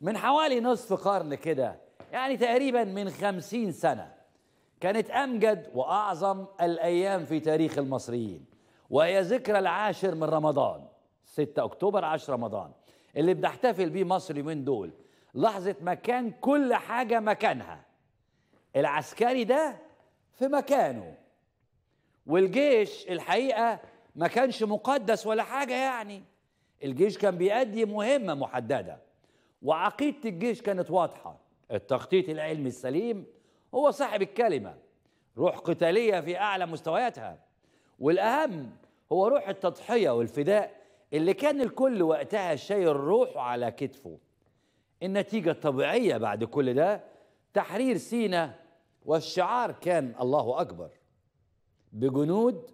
من حوالي نصف قرن كده يعني تقريبا من خمسين سنة كانت أمجد وأعظم الأيام في تاريخ المصريين وهي ذكرى العاشر من رمضان 6 أكتوبر 10 رمضان اللي بنحتفل بيه مصر اليومين دول لحظة ما كان كل حاجة مكانها العسكري ده في مكانه والجيش الحقيقة ما كانش مقدس ولا حاجة يعني الجيش كان بيأدي مهمة محددة وعقيدة الجيش كانت واضحة التخطيط العلمي السليم هو صاحب الكلمة روح قتالية في أعلى مستوياتها والأهم هو روح التضحية والفداء اللي كان الكل وقتها شايل روحه على كتفه النتيجة الطبيعية بعد كل ده تحرير سينا والشعار كان الله أكبر بجنود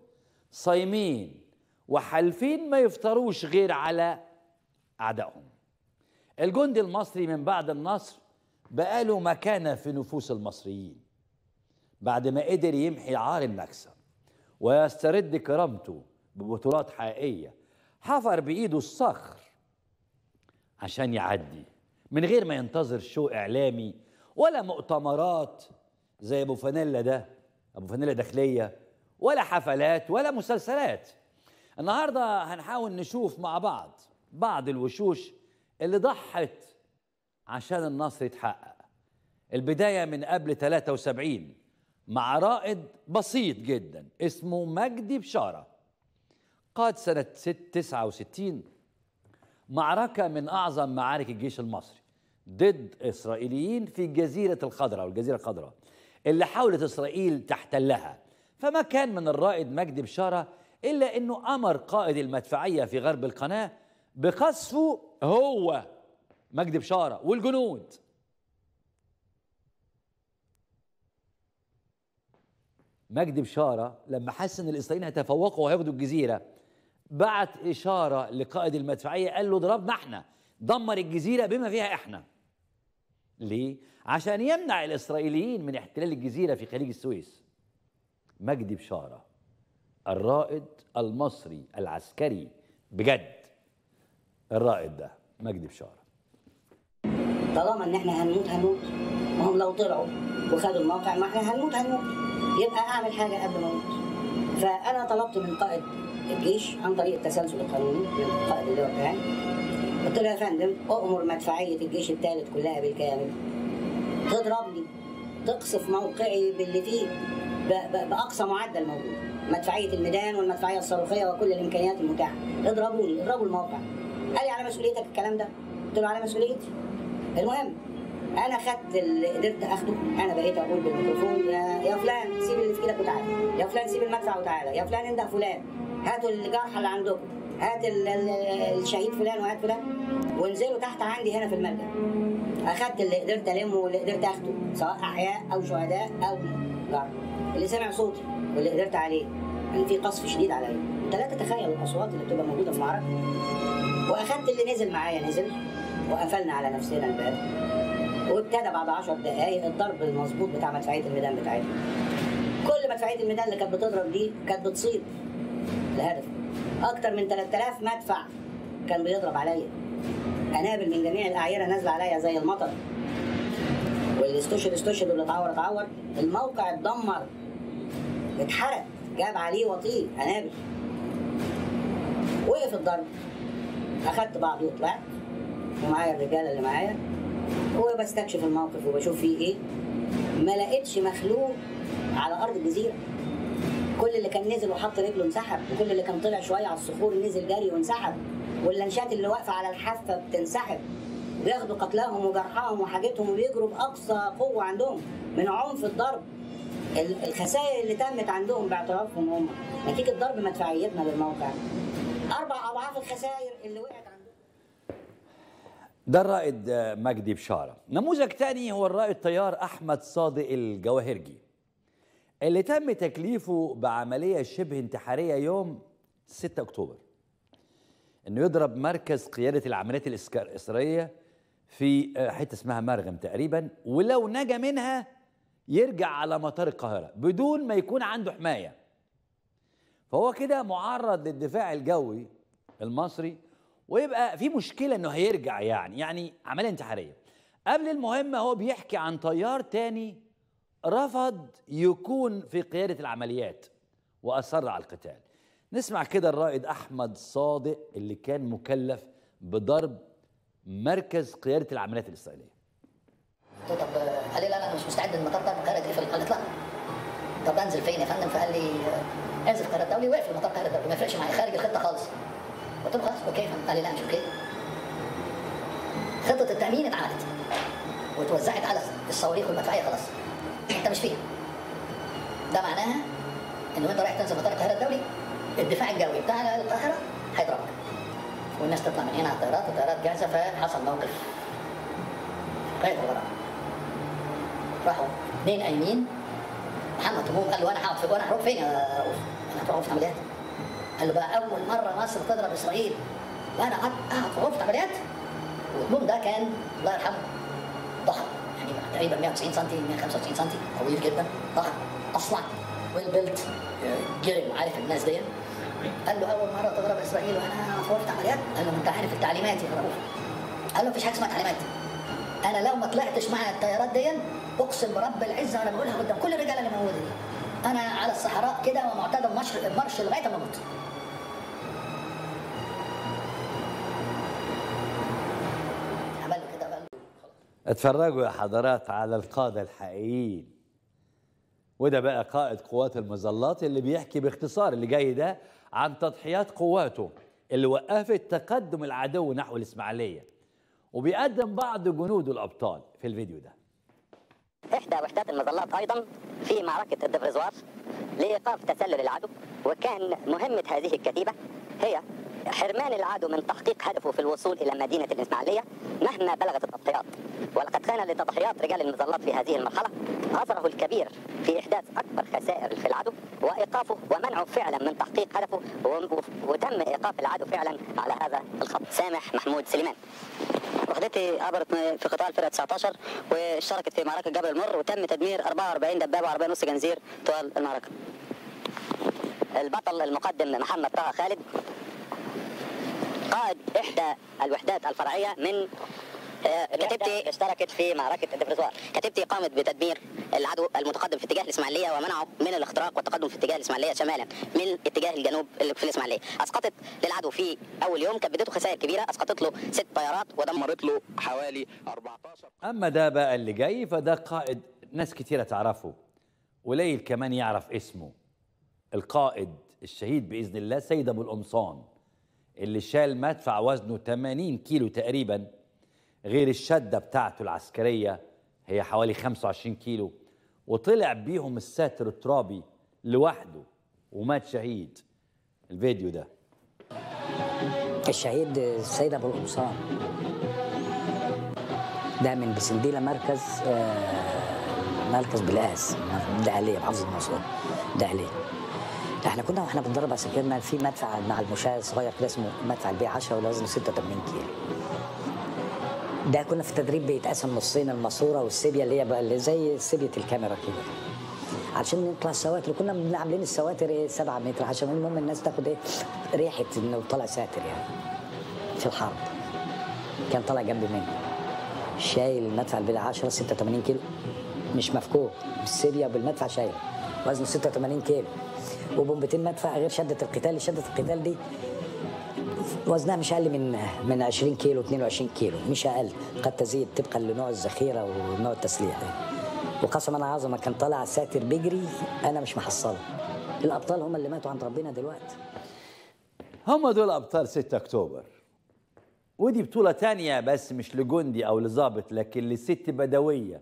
صايمين وحالفين ما يفطروش غير على أعدائهم الجندي المصري من بعد النصر بقاله مكانة في نفوس المصريين بعد ما قدر يمحي عار النكسة ويسترد كرامته ببطولات حقيقية حفر بإيده الصخر عشان يعدي من غير ما ينتظر شو إعلامي ولا مؤتمرات زي أبو فانيلا ده أبو فانيلا داخلية ولا حفلات ولا مسلسلات النهاردة هنحاول نشوف مع بعض بعض الوشوش اللي ضحت عشان النصر يتحقق البداية من قبل 73 مع رائد بسيط جدا اسمه مجدي بشارة قاد سنة 69 معركة من أعظم معارك الجيش المصري ضد إسرائيليين في جزيرة الخضراء والجزيرة الخضراء اللي حاولت إسرائيل تحتلها فما كان من الرائد مجدي بشارة إلا أنه أمر قائد المدفعية في غرب القناة بقصفه هو مجدي بشاره والجنود مجدي بشاره لما حس ان الاسرائيليين هيتفوقوا وهياخدوا الجزيره بعت اشاره لقائد المدفعيه قال له ضربنا احنا دمر الجزيره بما فيها احنا ليه؟ عشان يمنع الاسرائيليين من احتلال الجزيره في خليج السويس مجدي بشاره الرائد المصري العسكري بجد الرائد ده مجدي بشاره طالما ان احنا هنموت هنموت ما هم لو طلعوا وخدوا الموقع ما احنا هنموت هنموت يبقى اعمل حاجه قبل ما اموت فانا طلبت من قائد الجيش عن طريق التسلسل القانوني من قائد اللي هو بتاعي قلت له يا فندم اؤمر مدفعيه الجيش الثالث كلها بالكامل تضربني تقصف موقعي باللي فيه باقصى معدل موجود مدفعيه الميدان والمدفعيه الصاروخيه وكل الامكانيات المتاحه اضربوني اضربوا الموقع قال لي على مسؤوليتك الكلام ده قلت له على مسؤوليتي المهم انا خدت اللي قدرت اخده انا بقيت اقول بالميكروفون يا يا فلان سيب اللي في ايدك وتعالى يا فلان سيب المدفع وتعالى يا فلان انده فلان هاتوا الجرحى اللي عندكم هات الشهيد فلان وهات فلان وانزلوا تحت عندي هنا في الملجا اخدت اللي قدرت المه واللي قدرت اخده سواء احياء او شهداء او جرحى اللي سمع صوتي واللي قدرت عليه كان في قصف شديد عليا انت لا تتخيل الاصوات اللي بتبقى موجوده في المعركه واخدت اللي نزل معايا نزل وقفلنا على نفسنا الباب وابتدى بعد 10 دقائق الضرب المظبوط بتاع مدفعيه الميدان بتاعتنا كل مدفعيه الميدان اللي كانت بتضرب دي كانت بتصيب الهدف اكتر من 3000 مدفع كان بيضرب عليا قنابل من جميع الاعيره نازله عليا زي المطر واللي استشهد استشهد واللي اتعور اتعور الموقع اتدمر اتحرق جاب عليه وطيه قنابل وقف الضرب اخذت بعضي وطلعت ومعايا الرجاله اللي معايا وبستكشف الموقف وبشوف فيه ايه ما لقيتش مخلوق على ارض الجزيره كل اللي كان نزل وحط رجله انسحب وكل اللي كان طلع شويه على الصخور نزل جري وانسحب واللانشات اللي واقفه على الحافه بتنسحب بياخدوا قتلاهم وجرحاهم وحاجتهم وبيجروا باقصى قوه عندهم من عنف الضرب الخسائر اللي تمت عندهم باعترافهم هم نتيجه ضرب مدفعيتنا للموقع اربع اضعاف الخسائر اللي وقعت عندهم ده الرائد مجدي بشارة نموذج تاني هو الرائد طيار أحمد صادق الجواهرجي اللي تم تكليفه بعملية شبه انتحارية يوم 6 أكتوبر انه يضرب مركز قيادة العمليات الإسرائيلية في حتة اسمها مرغم تقريبا ولو نجا منها يرجع على مطار القاهرة بدون ما يكون عنده حماية فهو كده معرض للدفاع الجوي المصري ويبقى في مشكله انه هيرجع يعني يعني عمليه انتحاريه قبل المهمه هو بيحكي عن طيار تاني رفض يكون في قياده العمليات واصر على القتال نسمع كده الرائد احمد صادق اللي كان مكلف بضرب مركز قياده العمليات الاسرائيليه طب قال لي لا انا مش مستعد ان اطلع خارج في الاطلاق طب انزل فين يا فندم فقال لي نازل القاهره الدولي واقف في مطار القاهره الدولي ما يفرقش معايا خارج الخطه خالص قلت له خلاص اوكي قال لي لا مش اوكي خطه التامين اتعملت واتوزعت على الصواريخ والمدفعيه خلاص انت مش فيها ده معناها ان وانت رايح تنزل مطار القاهره الدولي الدفاع الجوي بتاع القاهره هيضربك والناس تطلع من هنا على الطيارات والطيارات جاهزه فحصل موقف غير غرام راحوا اثنين قايمين محمد طب هو قال له انا هقعد وانا هروح فين يا رؤوف؟ انا هتروح غرفه عمليات قال له بقى اول مره مصر تضرب اسرائيل وانا اقف آه، في غرفه عمليات والبوم ده كان الله يرحمه ضخم يعني تقريبا 190 سم 195 سم طويل جدا ضخم اصلع ويل بيلت جيرم عارف الناس دي قال له اول مره تضرب اسرائيل وانا في غرفه عمليات قال له انت عارف التعليمات يا رؤوف قال له مفيش حاجه اسمها تعليمات انا لو ما طلعتش مع التيارات دي اقسم برب العزه انا بقولها قدام كل الرجاله اللي موجودين انا على الصحراء كده ومعتاد المرش المرش لغايه ما اموت اتفرجوا يا حضرات على القادة الحقيقيين وده بقى قائد قوات المظلات اللي بيحكي باختصار اللي جاي ده عن تضحيات قواته اللي وقفت تقدم العدو نحو الإسماعيلية وبيقدم بعض جنوده الأبطال في الفيديو ده إحدى وحدات المظلات أيضا في معركة الدفرزوار لإيقاف تسلل العدو وكان مهمة هذه الكتيبة هي حرمان العدو من تحقيق هدفه في الوصول إلى مدينة الإسماعيلية مهما بلغت التضحيات ولقد كان لتضحيات رجال المظلات في هذه المرحلة أثره الكبير في إحداث أكبر خسائر في العدو وإيقافه ومنعه فعلا من تحقيق هدفه وتم إيقاف العدو فعلا على هذا الخط سامح محمود سليمان وحدتي عبرت في قطاع الفرقه 19 واشتركت في معركه جبل المر وتم تدمير 44 دبابه و40 نص جنزير طوال المعركه. البطل المقدم محمد طه خالد قائد احدى الوحدات الفرعيه من آه، كتبتي اشتركت في معركه الدفرزوار كتبتي قامت بتدمير العدو المتقدم في اتجاه الاسماعيليه ومنعه من الاختراق والتقدم في اتجاه الاسماعيليه شمالا من اتجاه الجنوب اللي في الاسماعيليه اسقطت للعدو في اول يوم كبدته خسائر كبيره اسقطت له ست طيارات ودمرت له حوالي 14 اما ده بقى اللي جاي فده قائد ناس كتيره تعرفه قليل كمان يعرف اسمه القائد الشهيد باذن الله سيد ابو القمصان اللي شال مدفع وزنه 80 كيلو تقريبا غير الشدة بتاعته العسكرية هي حوالي 25 كيلو وطلع بيهم الساتر الترابي لوحده ومات شهيد الفيديو ده الشهيد السيد ابو القمصان ده من بسنديله مركز آه، مركز بلاس ده عليه محافظه مصر ده عليه احنا كنا واحنا بنضرب عساكرنا في مدفع مع المشاة الصغير كده اسمه مدفع البي 10 ولازم 86 كيلو ده كنا في التدريب بيتقسم نصين الماسوره والسيبيا اللي هي بقى اللي زي سيبيه الكاميرا كده عشان نطلع السواتر كنا عاملين السواتر ايه 7 متر عشان المهم الناس تاخد ايه ريحه انه طالع ساتر يعني في الحرب كان طالع جنبي مني شايل المدفع البلاع 10 86 كيلو مش مفكوك بالسيبيا وبالمدفع شايل وزنه 86 كيلو وبومبتين مدفع غير شده القتال شده القتال دي وزنها مش اقل من من 20 كيلو 22 كيلو مش اقل قد تزيد طبقا لنوع الذخيره ونوع التسليح وقسما عظمه كان طالع ساتر بيجري انا مش محصله الابطال هم اللي ماتوا عند ربنا دلوقتي هم دول ابطال 6 اكتوبر ودي بطولة تانية بس مش لجندي أو لظابط لكن لست بدوية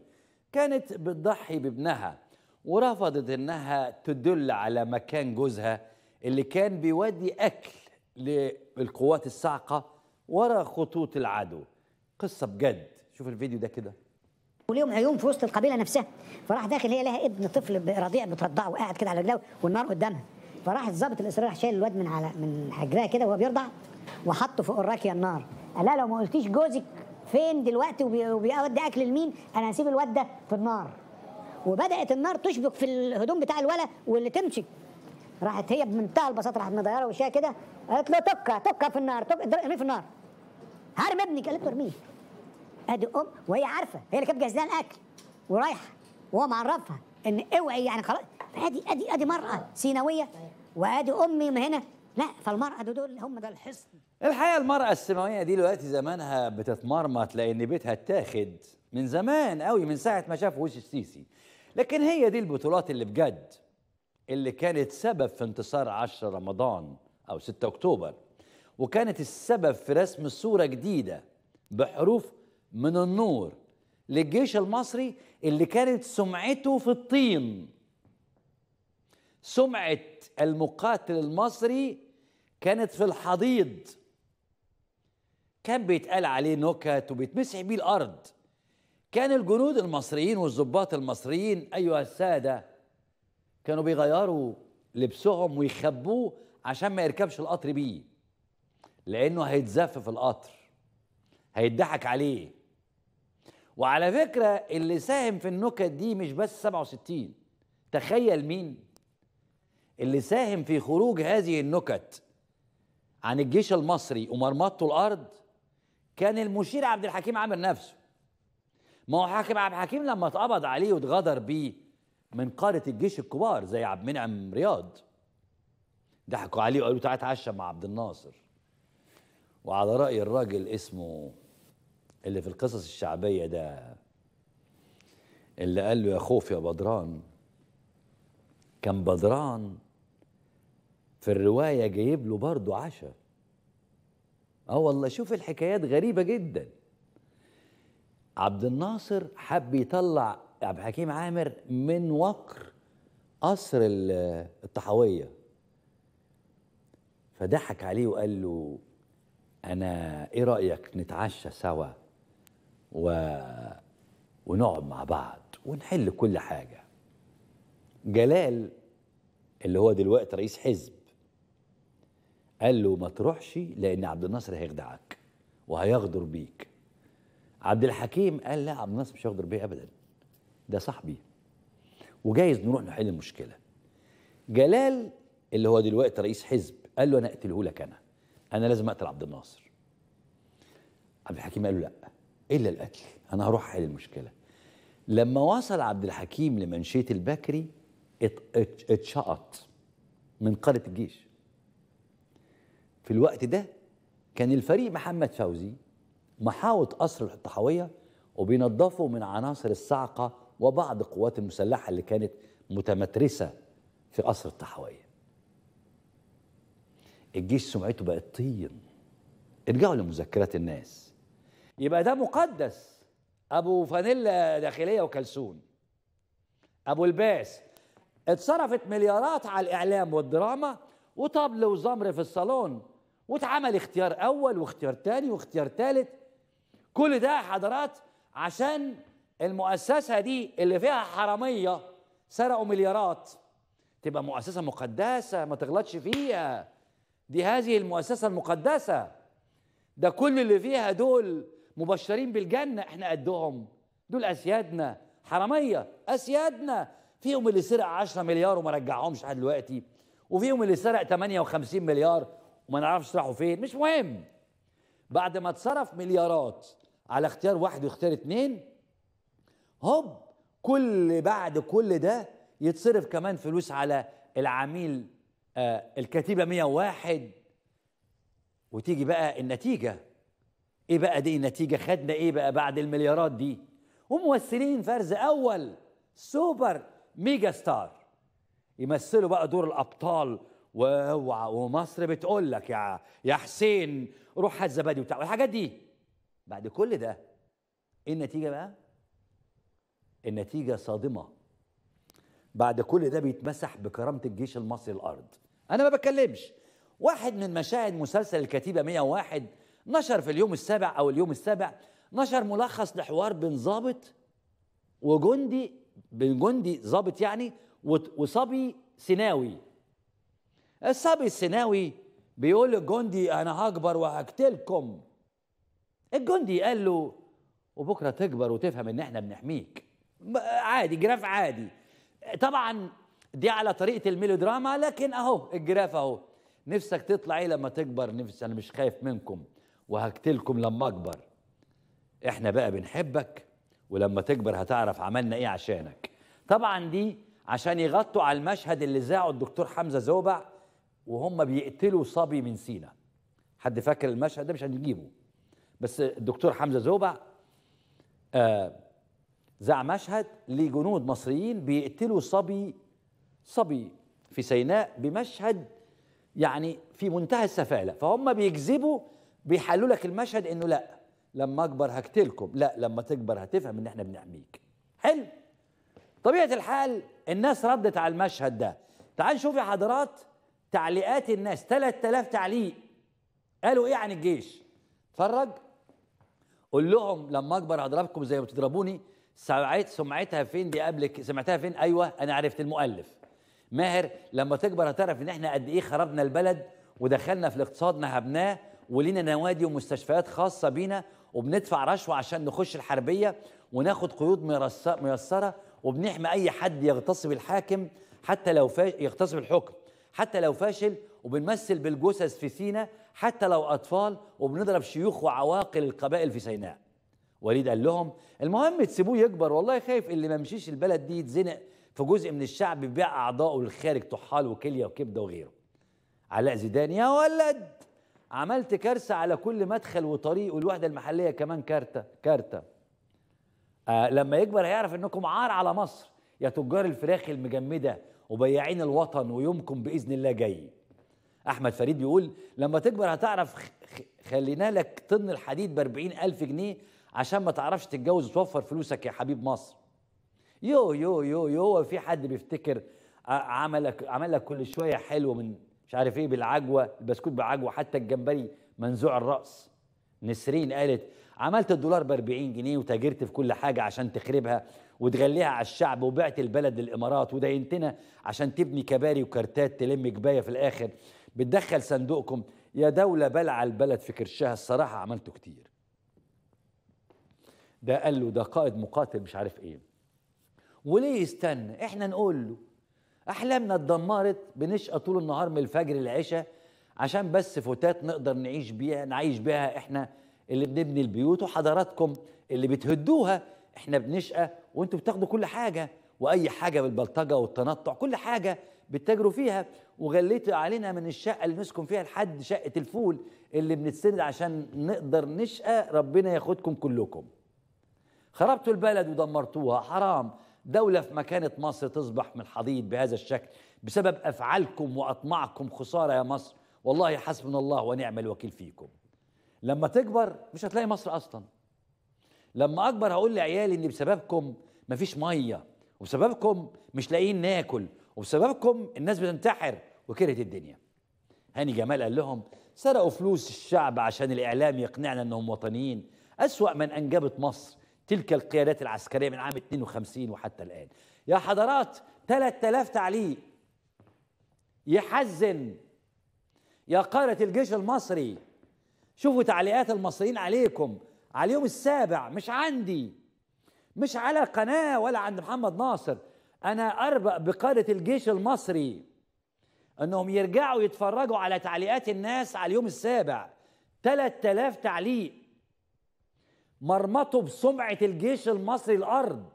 كانت بتضحي بابنها ورفضت إنها تدل على مكان جوزها اللي كان بيودي أكل للقوات الصاعقه وراء خطوط العدو قصه بجد شوف الفيديو ده كده وليهم عيون في وسط القبيله نفسها فراح داخل هي لها ابن طفل رضيع بترضعه وقاعد كده على رجلها والنار قدامها فراح الظابط الاسرائيلي شايل الواد من على من حجرها كده وهو بيرضع وحطه فوق الراكيه النار قال لها لو ما قلتيش جوزك فين دلوقتي وبيودي اكل لمين انا هسيب الواد ده في النار وبدات النار تشبك في الهدوم بتاع الولد واللي تمشي راحت هي بمنتهى البساطه راحت مضيعه وشها كده قالت له تكه تكه في النار ارميه في النار هرمي ابنك قالت له ارميه ادي ام وهي عارفه هي اللي كانت لها الاكل ورايحه وهو معرفها ان اوعي يعني خلاص فادي ادي ادي مراه سينويه وادي امي ما هنا لا فالمراه دول, دول هم ده الحصن الحقيقه المراه السينويه دي دلوقتي زمانها بتتمرمط لان بيتها اتاخد من زمان قوي من ساعه ما شاف وش السيسي لكن هي دي البطولات اللي بجد اللي كانت سبب في انتصار 10 رمضان أو 6 أكتوبر وكانت السبب في رسم صورة جديدة بحروف من النور للجيش المصري اللي كانت سمعته في الطين سمعة المقاتل المصري كانت في الحضيض كان بيتقال عليه نكت وبيتمسح بيه الأرض كان الجنود المصريين والضباط المصريين أيها السادة كانوا بيغيروا لبسهم ويخبوه عشان ما يركبش القطر بيه لانه هيتزف في القطر هيضحك عليه وعلى فكرة اللي ساهم في النكت دي مش بس 67 تخيل مين اللي ساهم في خروج هذه النكت عن الجيش المصري ومرمطته الأرض كان المشير عبد الحكيم عامر نفسه ما هو حاكم عبد الحكيم لما اتقبض عليه واتغدر بيه من قادة الجيش الكبار زي عبد المنعم رياض ضحكوا عليه وقالوا تعالى اتعشى مع عبد الناصر وعلى رأي الراجل اسمه اللي في القصص الشعبية ده اللي قال له يا خوف يا بدران كان بدران في الرواية جايب له برضه عشاء اه والله شوف الحكايات غريبة جدا عبد الناصر حب يطلع عبد الحكيم عامر من وقر قصر الطحاويه فضحك عليه وقال له انا ايه رايك نتعشى سوا و... ونقعد مع بعض ونحل كل حاجه جلال اللي هو دلوقتي رئيس حزب قال له ما تروحش لان عبد الناصر هيخدعك وهيغدر بيك عبد الحكيم قال لا عبد الناصر مش هيغدر بيه ابدا ده صاحبي وجايز نروح نحل المشكله جلال اللي هو دلوقتي رئيس حزب قال له انا اقتله لك انا انا لازم اقتل عبد الناصر عبد الحكيم قال له لا الا القتل انا هروح احل المشكله لما وصل عبد الحكيم لمنشيه البكري اتشقط من قاده الجيش في الوقت ده كان الفريق محمد فوزي محاوط قصر الطحاويه وبينظفه من عناصر الصعقه وبعض القوات المسلحة اللي كانت متمترسة في قصر التحوية الجيش سمعته بقت طين ارجعوا لمذكرات الناس يبقى ده مقدس ابو فانيلا داخليه وكلسون ابو الباس اتصرفت مليارات على الاعلام والدراما وطبل وزمر في الصالون واتعمل اختيار اول واختيار تاني واختيار تالت كل ده يا حضرات عشان المؤسسة دي اللي فيها حرامية سرقوا مليارات تبقى مؤسسة مقدسة ما تغلطش فيها دي هذه المؤسسة المقدسة ده كل اللي فيها دول مبشرين بالجنة احنا قدهم دول أسيادنا حرامية أسيادنا فيهم اللي سرق 10 مليار وما رجعهمش لحد دلوقتي وفيهم اللي سرق 58 مليار وما نعرفش راحوا فين مش مهم بعد ما اتصرف مليارات على اختيار واحد واختيار اتنين هوب كل بعد كل ده يتصرف كمان فلوس على العميل آه الكتيبه 101 وتيجي بقى النتيجه ايه بقى دي النتيجه خدنا ايه بقى بعد المليارات دي وممثلين فرز اول سوبر ميجا ستار يمثلوا بقى دور الابطال ومصر بتقول لك يا يا حسين روح هات زبادي وبتاع والحاجات دي بعد كل ده ايه النتيجه بقى النتيجة صادمة بعد كل ده بيتمسح بكرامة الجيش المصري الأرض أنا ما بتكلمش واحد من مشاهد مسلسل الكتيبة 101 نشر في اليوم السابع أو اليوم السابع نشر ملخص لحوار بين ظابط وجندي بين جندي ظابط يعني وصبي سيناوي الصبي السيناوي بيقول للجندي انا هكبر وهقتلكم الجندي قال له وبكره تكبر وتفهم ان احنا بنحميك عادي جراف عادي طبعا دي على طريقه الميلودراما لكن اهو الجراف اهو نفسك تطلع ايه لما تكبر نفسي انا مش خايف منكم وهقتلكم لما اكبر احنا بقى بنحبك ولما تكبر هتعرف عملنا ايه عشانك طبعا دي عشان يغطوا على المشهد اللي ذاعه الدكتور حمزه زوبع وهم بيقتلوا صبي من سينا حد فاكر المشهد ده مش هنجيبه بس الدكتور حمزه زوبع آه ذاع مشهد لجنود مصريين بيقتلوا صبي صبي في سيناء بمشهد يعني في منتهى السفاله فهم بيكذبوا بيحلوا لك المشهد انه لا لما اكبر هقتلكم لا لما تكبر هتفهم ان احنا بنحميك حلو طبيعه الحال الناس ردت على المشهد ده تعال شوف يا حضرات تعليقات الناس 3000 تعليق قالوا ايه عن الجيش اتفرج قول لهم لما اكبر هضربكم زي ما بتضربوني سمعت سمعتها فين دي قبل سمعتها فين ايوه انا عرفت المؤلف ماهر لما تكبر هتعرف ان احنا قد ايه خربنا البلد ودخلنا في الاقتصاد نهبناه ولينا نوادي ومستشفيات خاصه بينا وبندفع رشوه عشان نخش الحربيه وناخد قيود ميسره وبنحمي اي حد يغتصب الحاكم حتى لو فاش يغتصب الحكم حتى لو فاشل وبنمثل بالجثث في سينا حتى لو اطفال وبنضرب شيوخ وعواقل القبائل في سيناء وليد قال لهم المهم تسيبوه يكبر والله خايف اللي ما مشيش البلد دي يتزنق في جزء من الشعب بيبيع اعضائه للخارج طحال وكليه وكبده وغيره علاء زيدان يا ولد عملت كارثه على كل مدخل وطريق والوحده المحليه كمان كارته كارته آه لما يكبر هيعرف انكم عار على مصر يا تجار الفراخ المجمده وبياعين الوطن ويومكم باذن الله جاي احمد فريد بيقول لما تكبر هتعرف خلينا لك طن الحديد ب ألف جنيه عشان ما تعرفش تتجوز وتوفر فلوسك يا حبيب مصر يو يو يو يو في حد بيفتكر عملك عمل لك كل شويه حلو من مش عارف ايه بالعجوه البسكوت بالعجوه حتى الجمبري منزوع الراس نسرين قالت عملت الدولار ب 40 جنيه وتاجرت في كل حاجه عشان تخربها وتغليها على الشعب وبعت البلد للامارات ودينتنا عشان تبني كباري وكارتات تلم كبايه في الاخر بتدخل صندوقكم يا دوله بلع البلد في كرشها الصراحه عملته كتير ده قال له ده قائد مقاتل مش عارف ايه وليه يستنى احنا نقول له احلامنا اتدمرت بنشقى طول النهار من الفجر للعشاء عشان بس فتات نقدر نعيش بيها نعيش بيها احنا اللي بنبني البيوت وحضراتكم اللي بتهدوها احنا بنشقى وانتوا بتاخدوا كل حاجه واي حاجه بالبلطجه والتنطع كل حاجه بتجروا فيها وغليتوا علينا من الشقه اللي نسكن فيها لحد شقه الفول اللي بنتسند عشان نقدر نشقى ربنا ياخدكم كلكم خربتوا البلد ودمرتوها حرام دولة في مكانة مصر تصبح من حضيض بهذا الشكل بسبب أفعالكم وأطماعكم خسارة يا مصر والله حسبنا الله ونعم الوكيل فيكم لما تكبر مش هتلاقي مصر أصلا لما أكبر هقول لعيالي إن بسببكم مفيش مية وبسببكم مش لاقيين ناكل وبسببكم الناس بتنتحر وكرهت الدنيا هاني جمال قال لهم سرقوا فلوس الشعب عشان الإعلام يقنعنا إنهم وطنيين أسوأ من أنجبت مصر تلك القيادات العسكرية من عام 52 وحتى الآن يا حضرات 3000 تعليق يحزن يا قادة الجيش المصري شوفوا تعليقات المصريين عليكم على اليوم السابع مش عندي مش على قناة ولا عند محمد ناصر أنا أربأ بقادة الجيش المصري أنهم يرجعوا يتفرجوا على تعليقات الناس على اليوم السابع 3000 تعليق مرمطه بسمعه الجيش المصري الارض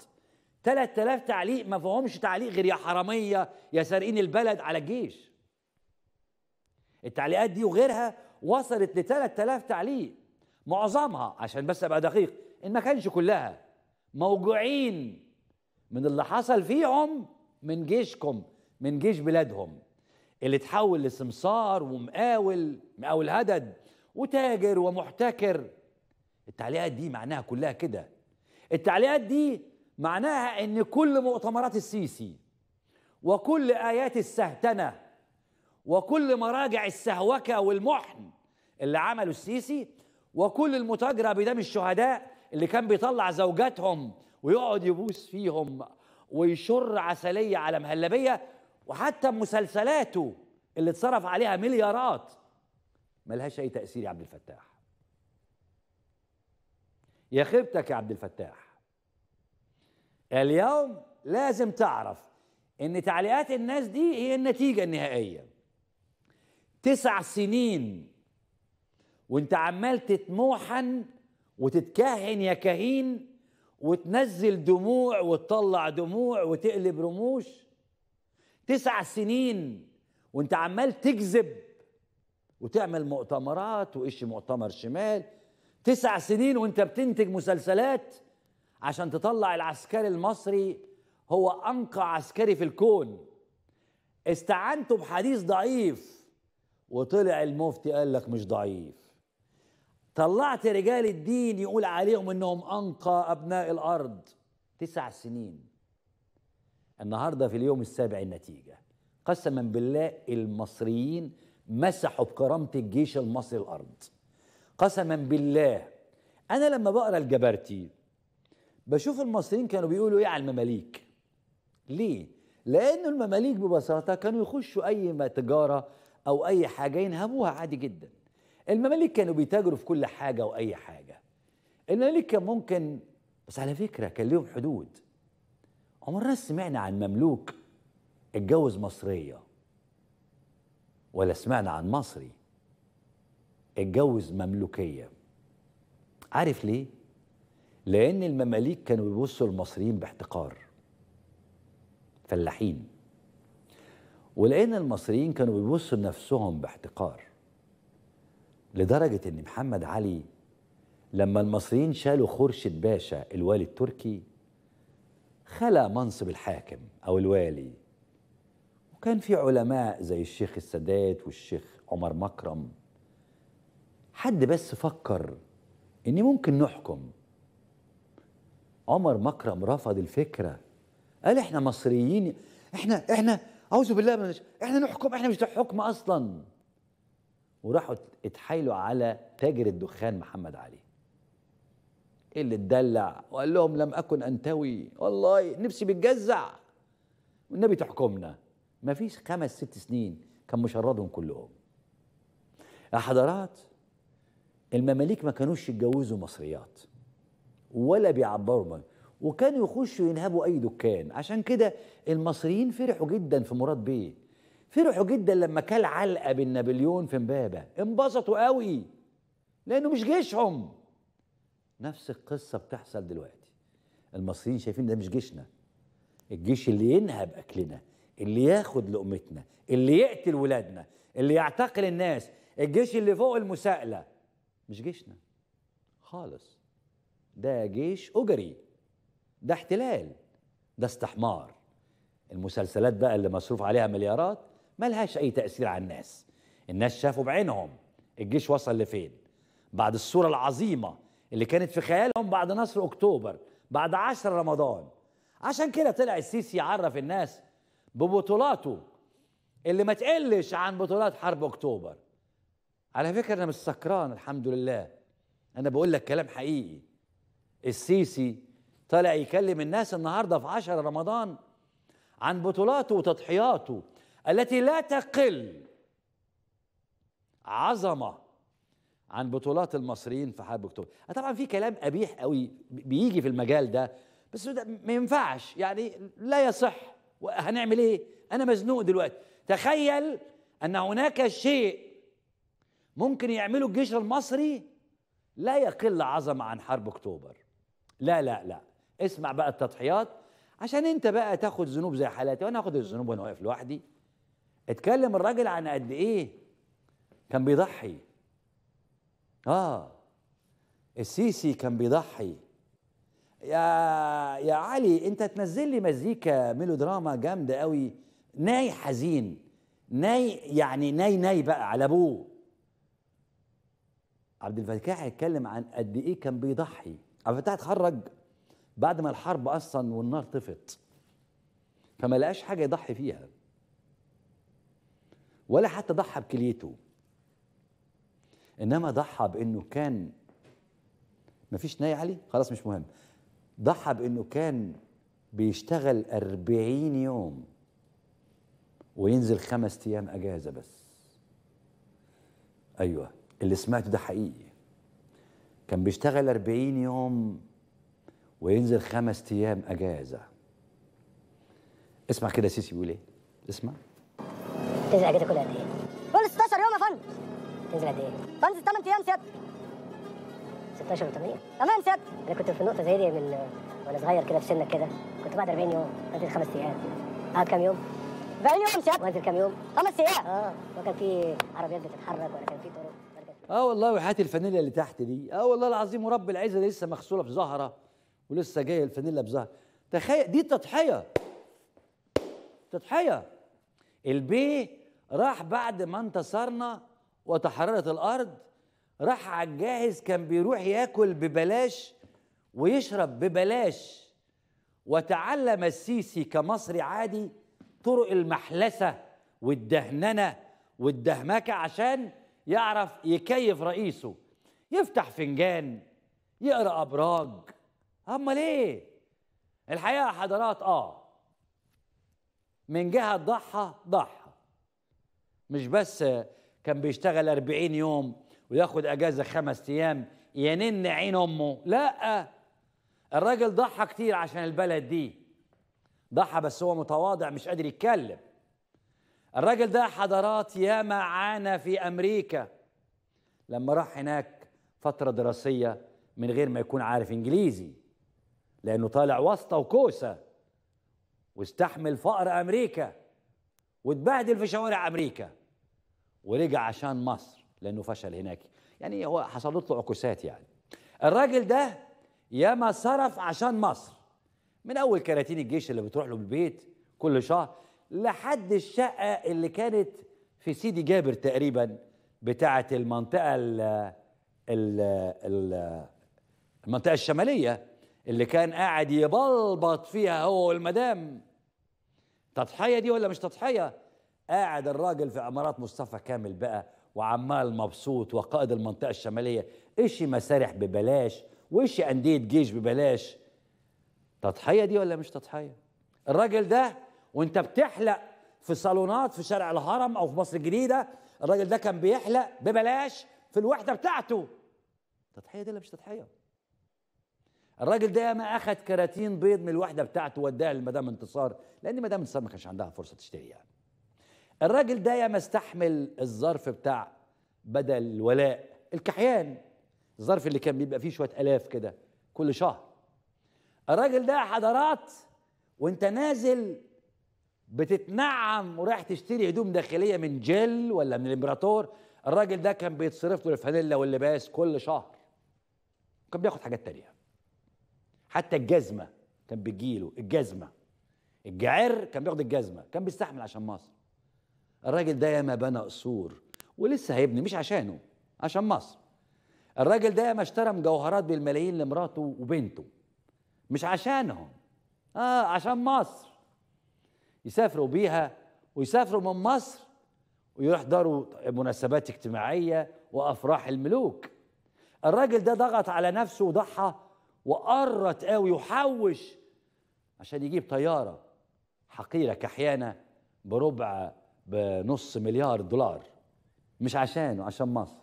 3000 تعليق ما فيهمش تعليق غير يا حراميه يا سارقين البلد على الجيش التعليقات دي وغيرها وصلت ل 3000 تعليق معظمها عشان بس ابقى دقيق ان ما كانش كلها موجوعين من اللي حصل فيهم من جيشكم من جيش بلادهم اللي تحول لسمسار ومقاول مقاول هدد وتاجر ومحتكر التعليقات دي معناها كلها كده التعليقات دي معناها ان كل مؤتمرات السيسي وكل ايات السهتنه وكل مراجع السهوكه والمحن اللي عمله السيسي وكل المتاجره بدم الشهداء اللي كان بيطلع زوجاتهم ويقعد يبوس فيهم ويشر عسليه على مهلبيه وحتى مسلسلاته اللي اتصرف عليها مليارات ملهاش اي تاثير يا عبد الفتاح يا خيبتك يا عبد الفتاح اليوم لازم تعرف ان تعليقات الناس دي هي النتيجة النهائية تسع سنين وانت عمال تتموحن وتتكهن يا كهين وتنزل دموع وتطلع دموع وتقلب رموش تسع سنين وانت عمال تكذب وتعمل مؤتمرات وإيش مؤتمر شمال تسع سنين وانت بتنتج مسلسلات عشان تطلع العسكري المصري هو انقى عسكري في الكون استعنتوا بحديث ضعيف وطلع المفتي قال لك مش ضعيف طلعت رجال الدين يقول عليهم انهم انقى ابناء الارض تسع سنين النهارده في اليوم السابع النتيجه قسما بالله المصريين مسحوا بكرامه الجيش المصري الارض قسما بالله انا لما بقرا الجبرتي بشوف المصريين كانوا بيقولوا ايه على المماليك ليه لان المماليك ببساطه كانوا يخشوا اي تجاره او اي حاجه ينهبوها عادي جدا المماليك كانوا بيتاجروا في كل حاجه واي حاجه المماليك كان ممكن بس على فكره كان لهم حدود عمرنا سمعنا عن مملوك اتجوز مصريه ولا سمعنا عن مصري اتجوز مملوكيه عارف ليه لان المماليك كانوا بيبصوا المصريين باحتقار فلاحين ولان المصريين كانوا بيبصوا لنفسهم باحتقار لدرجه ان محمد علي لما المصريين شالوا خورشيد باشا الوالي التركي خلى منصب الحاكم او الوالي وكان في علماء زي الشيخ السادات والشيخ عمر مكرم حد بس فكر ان ممكن نحكم عمر مكرم رفض الفكره قال احنا مصريين احنا احنا اعوذ بالله احنا نحكم احنا مش حكم اصلا وراحوا اتحايلوا على تاجر الدخان محمد علي إيه اللي اتدلع وقال لهم لم اكن انتوي والله نفسي بتجزع والنبي تحكمنا مفيش خمس ست سنين كان مشردهم كلهم يا حضرات المماليك ما كانوش يتجوزوا مصريات ولا بيعبروا وكانوا يخشوا ينهبوا اي دكان عشان كده المصريين فرحوا جدا في مراد بيه فرحوا جدا لما كل علقه بالنابليون في امبابه انبسطوا قوي لانه مش جيشهم نفس القصه بتحصل دلوقتي المصريين شايفين ده مش جيشنا الجيش اللي ينهب اكلنا اللي ياخد لقمتنا اللي يقتل ولادنا اللي يعتقل الناس الجيش اللي فوق المساءله مش جيشنا خالص ده جيش أجري ده احتلال ده استحمار المسلسلات بقى اللي مصروف عليها مليارات ملهاش أي تأثير على الناس الناس شافوا بعينهم الجيش وصل لفين بعد الصورة العظيمة اللي كانت في خيالهم بعد نصر أكتوبر بعد عشر رمضان عشان كده طلع السيسي يعرف الناس ببطولاته اللي ما تقلش عن بطولات حرب أكتوبر على فكره انا مش سكران الحمد لله انا بقول لك كلام حقيقي السيسي طالع يكلم الناس النهارده في 10 رمضان عن بطولاته وتضحياته التي لا تقل عظمه عن بطولات المصريين في حرب اكتوبر طبعا في كلام قبيح قوي بيجي في المجال ده بس ده ما ينفعش يعني لا يصح هنعمل ايه انا مزنوق دلوقتي تخيل ان هناك شيء ممكن يعملوا الجيش المصري لا يقل عظمة عن حرب اكتوبر لا لا لا اسمع بقى التضحيات عشان انت بقى تاخد ذنوب زي حالاتي وانا اخد الذنوب وانا واقف لوحدي اتكلم الراجل عن قد ايه كان بيضحي اه السيسي كان بيضحي يا يا علي انت تنزل لي مزيكا ميلودراما جامده قوي ناي حزين ناي يعني ناي ناي بقى على ابوه عبد الفتاح هيتكلم عن قد ايه كان بيضحي عبد الفتاح اتخرج بعد ما الحرب اصلا والنار طفت فما لقاش حاجه يضحي فيها ولا حتى ضحى بكليته انما ضحى بانه كان مفيش ناي علي خلاص مش مهم ضحى بانه كان بيشتغل أربعين يوم وينزل خمس ايام اجازه بس ايوه اللي سمعته ده حقيقي كان بيشتغل 40 يوم وينزل خمس ايام اجازه اسمع كده سيسي بيقول ايه اسمع تنزل اجازه كل قد ايه كل 16 يوم يا فندم تنزل قد ايه بنزل 8 ايام سيادتك 16 و8 تمام سيادتك انا كنت في نقطه زي دي من وانا صغير كده في سنك كده كنت بعد 40 يوم بنزل خمس ايام قعد كام يوم 40 يوم سيادتك وانزل كام يوم خمس ايام اه وكان في عربيات بتتحرك ولا كان في طرق اه والله وحياتي الفانيلا اللي تحت دي اه والله العظيم ورب العزه لسه مغسوله بزهره ولسه جايه الفانيلا بزهره تخيل دي التضحيه تضحيه البي راح بعد ما انتصرنا وتحررت الارض راح على الجاهز كان بيروح ياكل ببلاش ويشرب ببلاش وتعلم السيسي كمصري عادي طرق المحلسه والدهننه والدهمكه عشان يعرف يكيف رئيسه يفتح فنجان يقرا ابراج اما ايه الحقيقه حضرات اه من جهه ضحى ضحى مش بس كان بيشتغل 40 يوم وياخد اجازه خمس ايام ينن عين امه لا الراجل ضحى كتير عشان البلد دي ضحى بس هو متواضع مش قادر يتكلم الراجل ده حضرات ياما عانى في امريكا لما راح هناك فتره دراسيه من غير ما يكون عارف انجليزي لانه طالع واسطه وكوسه واستحمل فقر امريكا واتبهدل في شوارع امريكا ورجع عشان مصر لانه فشل هناك يعني هو حصلت له عكوسات يعني الراجل ده ياما صرف عشان مصر من اول كراتين الجيش اللي بتروح له البيت كل شهر لحد الشقة اللي كانت في سيدي جابر تقريبا بتاعة المنطقة الـ الـ الـ المنطقة الشمالية اللي كان قاعد يبلبط فيها هو والمدام تضحية دي ولا مش تضحية قاعد الراجل في عمارات مصطفى كامل بقى وعمال مبسوط وقائد المنطقة الشمالية إشي مسارح ببلاش وإشي أندية جيش ببلاش تضحية دي ولا مش تضحية الراجل ده وانت بتحلق في صالونات في شارع الهرم او في مصر الجديده الراجل ده كان بيحلق ببلاش في الوحده بتاعته تضحيه دي اللي مش تضحيه الراجل ده ما اخذ كراتين بيض من الوحده بتاعته وداها لمدام انتصار لان مدام انتصار ما كانش عندها فرصه تشتري يعني الراجل ده يا ما استحمل الظرف بتاع بدل ولاء الكحيان الظرف اللي كان بيبقى فيه شويه الاف كده كل شهر الراجل ده حضرات وانت نازل بتتنعم ورايح تشتري هدوم داخليه من جيل ولا من الامبراطور الراجل ده كان بيتصرف له الفانيلا واللباس كل شهر كان بياخد حاجات تانية حتى الجزمه كان بتجيله الجزمه الجعر كان بياخد الجزمه كان بيستحمل عشان مصر الراجل ده ياما بنى قصور ولسه هيبني مش عشانه عشان مصر الراجل ده ما اشترى مجوهرات بالملايين لمراته وبنته مش عشانهم اه عشان مصر يسافروا بيها ويسافروا من مصر ويحضروا مناسبات اجتماعية وأفراح الملوك الراجل ده ضغط على نفسه وضحى وقرط قوي وحوش عشان يجيب طيارة حقيرة كحيانة بربع بنص مليار دولار مش عشانه عشان مصر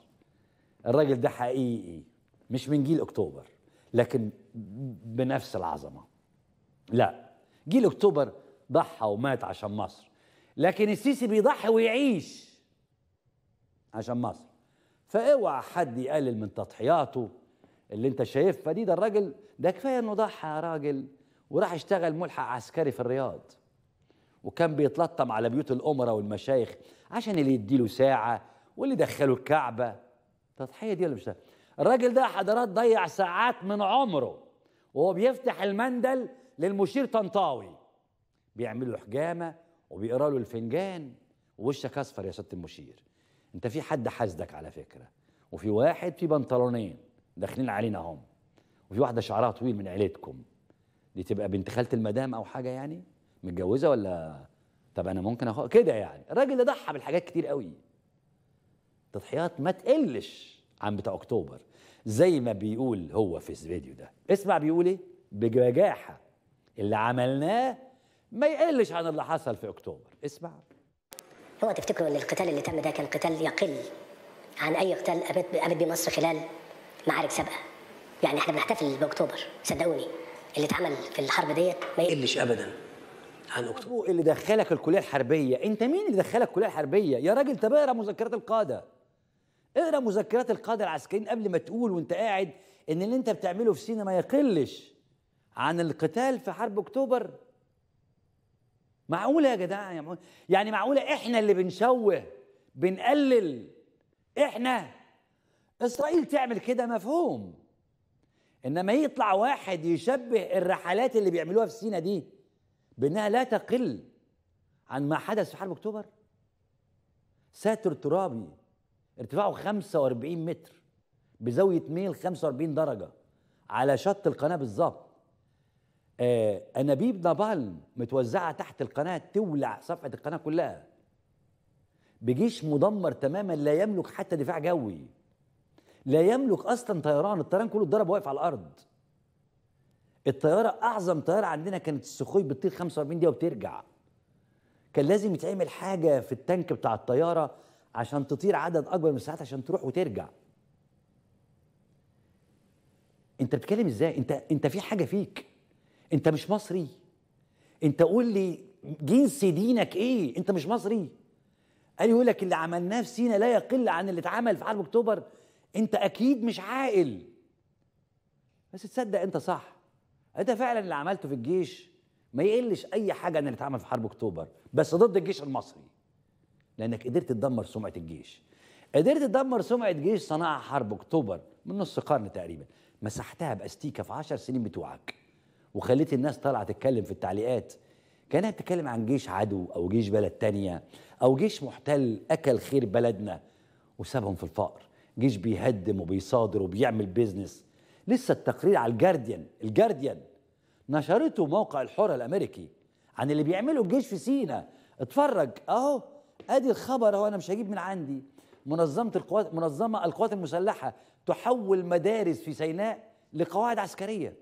الراجل ده حقيقي مش من جيل اكتوبر لكن بنفس العظمه لا جيل اكتوبر ضحى ومات عشان مصر لكن السيسي بيضحي ويعيش عشان مصر فاوعى حد يقلل من تضحياته اللي انت شايف فدي ده الراجل ده كفايه انه ضحى يا راجل وراح اشتغل ملحق عسكري في الرياض وكان بيتلطم على بيوت الامراء والمشايخ عشان اللي يديله ساعه واللي يدخله الكعبه تضحيه دي ولا مش الراجل ده حضرات ضيع ساعات من عمره وهو بيفتح المندل للمشير طنطاوي بيعمل له حجامه وبيقرا له الفنجان ووشك اصفر يا سياده المشير انت في حد حاسدك على فكره وفي واحد في بنطلونين داخلين علينا هم وفي واحده شعرها طويل من عيلتكم دي تبقى بنت خاله المدام او حاجه يعني متجوزه ولا طب انا ممكن اخو كده يعني الراجل ده ضحى بالحاجات كتير قوي تضحيات ما تقلش عن بتاع اكتوبر زي ما بيقول هو في الفيديو ده اسمع بيقول ايه بجاحه اللي عملناه ما يقلش عن اللي حصل في اكتوبر اسمع هو تفتكروا ان القتال اللي تم ده كان قتال يقل عن اي قتال قامت بيه مصر خلال معارك سابقه يعني احنا بنحتفل باكتوبر صدقوني اللي اتعمل في الحرب ديت ما يقلش ابدا عن اكتوبر اللي دخلك الكليه الحربيه انت مين اللي دخلك الكليه الحربيه يا راجل طب اقرا مذكرات القاده اقرا مذكرات القاده العسكريين قبل ما تقول وانت قاعد ان اللي انت بتعمله في سينا ما يقلش عن القتال في حرب اكتوبر معقولة يا جدعان يا يعني معقولة يعني معقولة احنا اللي بنشوه بنقلل احنا اسرائيل تعمل كده مفهوم انما يطلع واحد يشبه الرحلات اللي بيعملوها في سينا دي بانها لا تقل عن ما حدث في حرب اكتوبر ساتر ترابي ارتفاعه 45 متر بزاويه ميل 45 درجه على شط القناه بالظبط آه، انابيب نابالم متوزعه تحت القناه تولع صفحه القناه كلها بجيش مدمر تماما لا يملك حتى دفاع جوي لا يملك اصلا طيران الطيران كله اتضرب واقف على الارض الطياره اعظم طياره عندنا كانت السخوي بتطير 45 دقيقه وبترجع كان لازم يتعمل حاجه في التانك بتاع الطياره عشان تطير عدد اكبر من الساعات عشان تروح وترجع انت بتتكلم ازاي انت انت في حاجه فيك انت مش مصري انت قول لي جنس دينك ايه انت مش مصري قال يقول لك اللي عملناه في سينا لا يقل عن اللي اتعمل في حرب اكتوبر انت اكيد مش عاقل بس تصدق انت صح انت فعلا اللي عملته في الجيش ما يقلش اي حاجه عن اللي اتعمل في حرب اكتوبر بس ضد الجيش المصري لانك قدرت تدمر سمعه الجيش قدرت تدمر سمعه جيش صنعها حرب اكتوبر من نص قرن تقريبا مسحتها باستيكه في 10 سنين بتوعك وخليت الناس طالعه تتكلم في التعليقات كانها بتتكلم عن جيش عدو او جيش بلد تانية او جيش محتل اكل خير بلدنا وسابهم في الفقر جيش بيهدم وبيصادر وبيعمل بيزنس لسه التقرير على الجارديان الجارديان نشرته موقع الحرة الامريكي عن اللي بيعمله الجيش في سينا اتفرج اهو ادي الخبر اهو انا مش هجيب من عندي منظمه القوات منظمه القوات المسلحه تحول مدارس في سيناء لقواعد عسكريه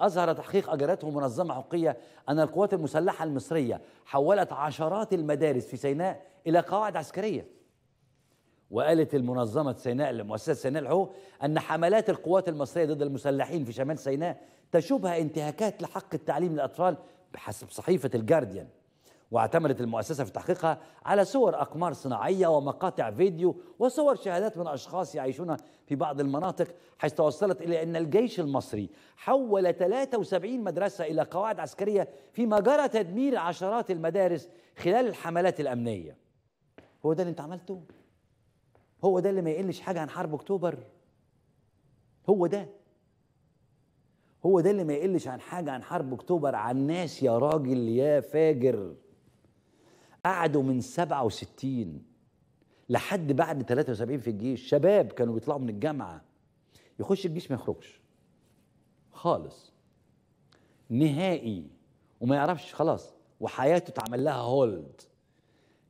أظهر تحقيق أجرته منظمة حقوقية أن القوات المسلحة المصرية حولت عشرات المدارس في سيناء إلى قواعد عسكرية وقالت المنظمة سيناء لمؤسسة سيناء الحقوق أن حملات القوات المصرية ضد المسلحين في شمال سيناء تشوبها انتهاكات لحق التعليم للأطفال بحسب صحيفة الجارديان واعتمدت المؤسسة في تحقيقها على صور أقمار صناعية ومقاطع فيديو وصور شهادات من أشخاص يعيشون في بعض المناطق حيث توصلت إلى أن الجيش المصري حول 73 مدرسة إلى قواعد عسكرية فيما جرى تدمير عشرات المدارس خلال الحملات الأمنية هو ده اللي أنت عملته؟ هو ده اللي ما يقلش حاجة عن حرب أكتوبر؟ هو ده هو ده اللي ما يقلش عن حاجة عن حرب أكتوبر عن ناس يا راجل يا فاجر قعدوا من 67 لحد بعد 73 في الجيش شباب كانوا بيطلعوا من الجامعه يخش الجيش ما يخرجش خالص نهائي وما يعرفش خلاص وحياته اتعمل لها هولد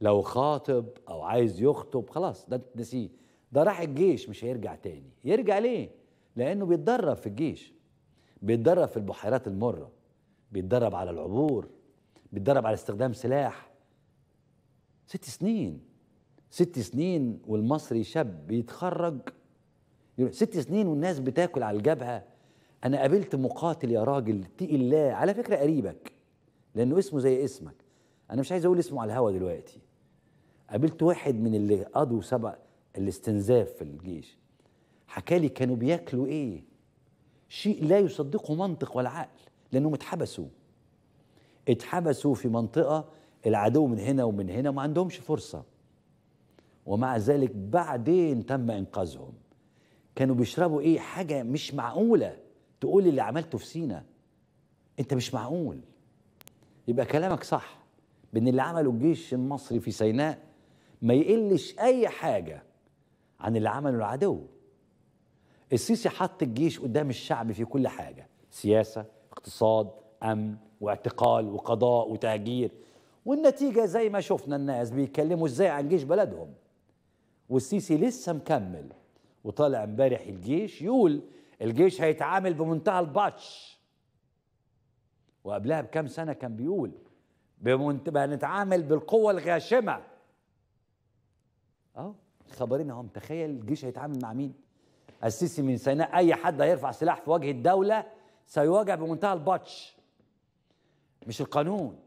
لو خاطب او عايز يخطب خلاص ده نسيه ده راح الجيش مش هيرجع تاني يرجع ليه لانه بيتدرب في الجيش بيتدرب في البحيرات المره بيتدرب على العبور بيتدرب على استخدام سلاح ست سنين ست سنين والمصري شاب بيتخرج ست سنين والناس بتاكل على الجبهه انا قابلت مقاتل يا راجل اتقي الله على فكره قريبك لانه اسمه زي اسمك انا مش عايز اقول اسمه على الهوا دلوقتي قابلت واحد من اللي قضوا سبق الاستنزاف في الجيش حكى لي كانوا بياكلوا ايه شيء لا يصدقه منطق ولا عقل لانهم اتحبسوا اتحبسوا في منطقه العدو من هنا ومن هنا ما عندهمش فرصة ومع ذلك بعدين تم إنقاذهم كانوا بيشربوا إيه حاجة مش معقولة تقول اللي عملته في سينا أنت مش معقول يبقى كلامك صح بأن اللي عمله الجيش المصري في سيناء ما يقلش أي حاجة عن اللي عمله العدو السيسي حط الجيش قدام الشعب في كل حاجة سياسة اقتصاد أمن واعتقال وقضاء وتهجير والنتيجة زي ما شفنا الناس بيتكلموا ازاي عن جيش بلدهم والسيسي لسه مكمل وطالع امبارح الجيش يقول الجيش هيتعامل بمنتهى البطش وقبلها بكام سنة كان بيقول بمنت... نتعامل بالقوة الغاشمة اهو خبرنا اهو تخيل الجيش هيتعامل مع مين السيسي من سيناء اي حد هيرفع سلاح في وجه الدولة سيواجه بمنتهى البطش مش القانون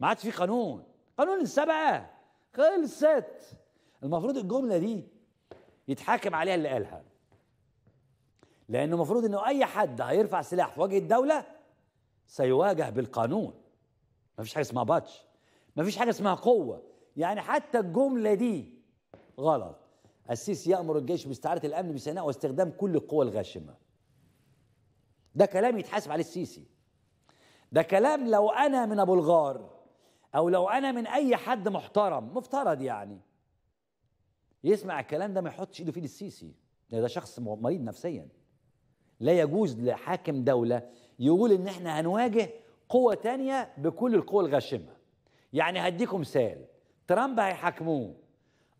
ما عادش في قانون قانون السبعه خلصت المفروض الجمله دي يتحاكم عليها اللي قالها لانه المفروض انه اي حد هيرفع سلاح في وجه الدوله سيواجه بالقانون مفيش حاجه اسمها باتش مفيش حاجه اسمها قوه يعني حتى الجمله دي غلط السيسي يامر الجيش باستعاده الامن بسيناء واستخدام كل القوى الغاشمه ده كلام يتحاسب عليه السيسي ده كلام لو انا من ابو الغار او لو انا من اي حد محترم مفترض يعني يسمع الكلام ده ما يحطش ايده في ايد السيسي يعني ده, شخص مريض نفسيا لا يجوز لحاكم دولة يقول ان احنا هنواجه قوة تانية بكل القوة الغاشمة يعني هديكم مثال ترامب هيحاكموه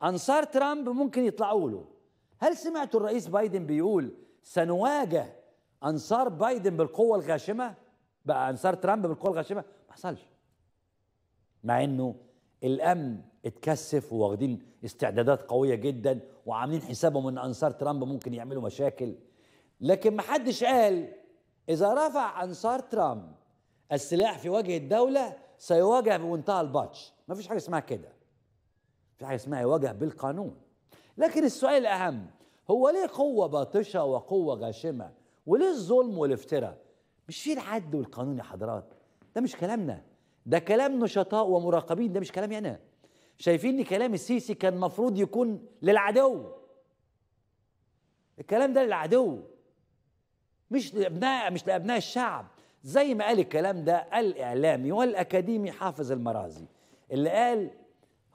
انصار ترامب ممكن يطلعوا له هل سمعتوا الرئيس بايدن بيقول سنواجه انصار بايدن بالقوة الغاشمة بقى انصار ترامب بالقوة الغاشمة ما حصلش مع انه الامن اتكثف وواخدين استعدادات قويه جدا وعاملين حسابهم ان انصار ترامب ممكن يعملوا مشاكل لكن ما حدش قال اذا رفع انصار ترامب السلاح في وجه الدوله سيواجه بمنتهى البطش فيش حاجه اسمها كده في حاجه اسمها يواجه بالقانون لكن السؤال الاهم هو ليه قوه باطشه وقوه غاشمه وليه الظلم والافتراء مش في العد والقانون يا حضرات ده مش كلامنا ده كلام نشطاء ومراقبين ده مش كلامي انا شايفين ان كلام السيسي كان مفروض يكون للعدو الكلام ده للعدو مش لابناء مش لابناء الشعب زي ما قال الكلام ده الاعلامي والاكاديمي حافظ المرازي اللي قال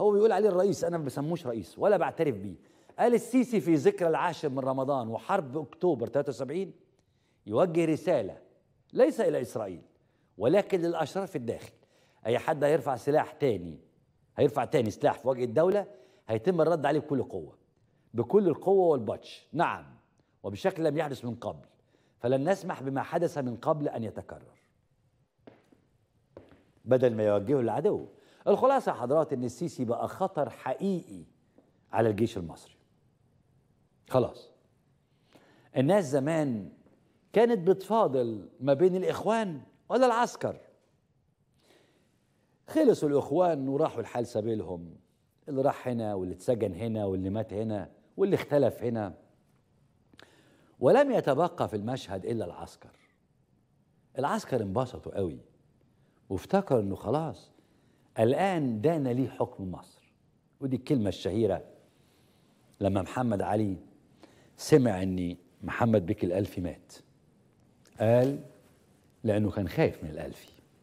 هو بيقول عليه الرئيس انا ما بسموش رئيس ولا بعترف بيه قال السيسي في ذكرى العاشر من رمضان وحرب اكتوبر 73 يوجه رساله ليس الى اسرائيل ولكن للاشرار في الداخل اي حد هيرفع سلاح تاني هيرفع تاني سلاح في وجه الدوله هيتم الرد عليه بكل قوه بكل القوه والبطش نعم وبشكل لم يحدث من قبل فلن نسمح بما حدث من قبل ان يتكرر بدل ما يوجهه العدو الخلاصه يا حضرات ان السيسي بقى خطر حقيقي على الجيش المصري خلاص الناس زمان كانت بتفاضل ما بين الاخوان ولا العسكر خلصوا الإخوان وراحوا الحال سبيلهم اللي راح هنا واللي اتسجن هنا واللي مات هنا واللي اختلف هنا ولم يتبقى في المشهد إلا العسكر العسكر انبسطوا قوي وافتكر انه خلاص الآن دان لي حكم مصر ودي الكلمة الشهيرة لما محمد علي سمع ان محمد بك الألفي مات قال لأنه كان خايف من الألفي